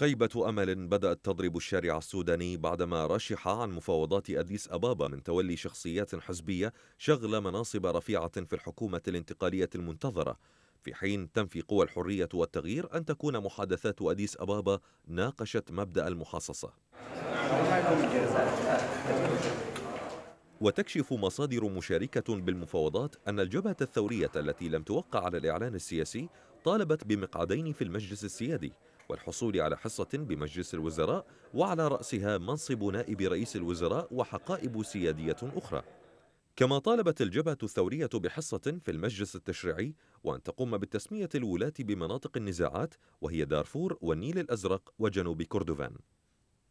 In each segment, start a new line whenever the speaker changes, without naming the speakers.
خيبة أمل بدأت تضرب الشارع السوداني بعدما رشح عن مفاوضات أديس أبابا من تولي شخصيات حزبية شغل مناصب رفيعة في الحكومة الانتقالية المنتظرة في حين تنفي قوى الحرية والتغيير أن تكون محادثات أديس أبابا ناقشت مبدأ المحاصصة وتكشف مصادر مشاركة بالمفاوضات أن الجبهة الثورية التي لم توقع على الإعلان السياسي طالبت بمقعدين في المجلس السيادي والحصول على حصة بمجلس الوزراء وعلى رأسها منصب نائب رئيس الوزراء وحقائب سيادية أخرى كما طالبت الجبهة الثورية بحصة في المجلس التشريعي وأن تقوم بالتسمية الولاة بمناطق النزاعات وهي دارفور والنيل الأزرق وجنوب كردفان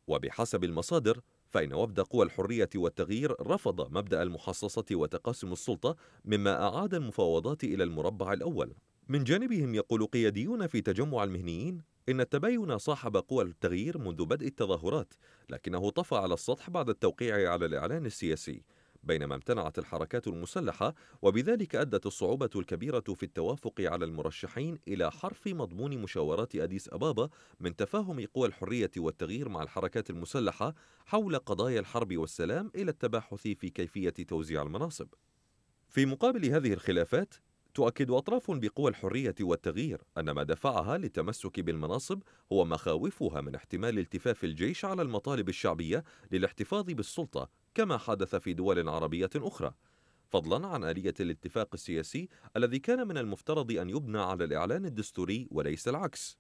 وبحسب المصادر فإن وفد قوى الحرية والتغيير رفض مبدأ المحصصة وتقاسم السلطة مما أعاد المفاوضات إلى المربع الأول من جانبهم يقول قياديون في تجمع المهنيين إن التباين صاحب قوى التغيير منذ بدء التظاهرات لكنه طفى على السطح بعد التوقيع على الإعلان السياسي بينما امتنعت الحركات المسلحة وبذلك أدت الصعوبة الكبيرة في التوافق على المرشحين إلى حرف مضمون مشاورات أديس أبابا من تفاهم قوى الحرية والتغيير مع الحركات المسلحة حول قضايا الحرب والسلام إلى التباحث في كيفية توزيع المناصب في مقابل هذه الخلافات تؤكد أطراف بقوى الحرية والتغيير أن ما دفعها للتمسك بالمناصب هو مخاوفها من احتمال التفاف الجيش على المطالب الشعبية للاحتفاظ بالسلطة كما حدث في دول عربية أخرى فضلا عن آلية الاتفاق السياسي الذي كان من المفترض أن يبنى على الإعلان الدستوري وليس العكس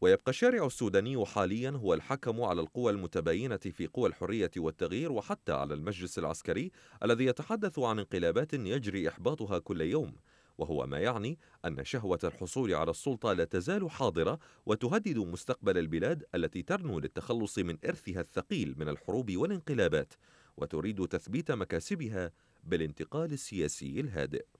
ويبقى الشارع السوداني حاليا هو الحكم على القوى المتباينة في قوى الحرية والتغيير وحتى على المجلس العسكري الذي يتحدث عن انقلابات يجري إحباطها كل يوم وهو ما يعني أن شهوة الحصول على السلطة لا تزال حاضرة وتهدد مستقبل البلاد التي ترنو للتخلص من إرثها الثقيل من الحروب والانقلابات وتريد تثبيت مكاسبها بالانتقال السياسي الهادئ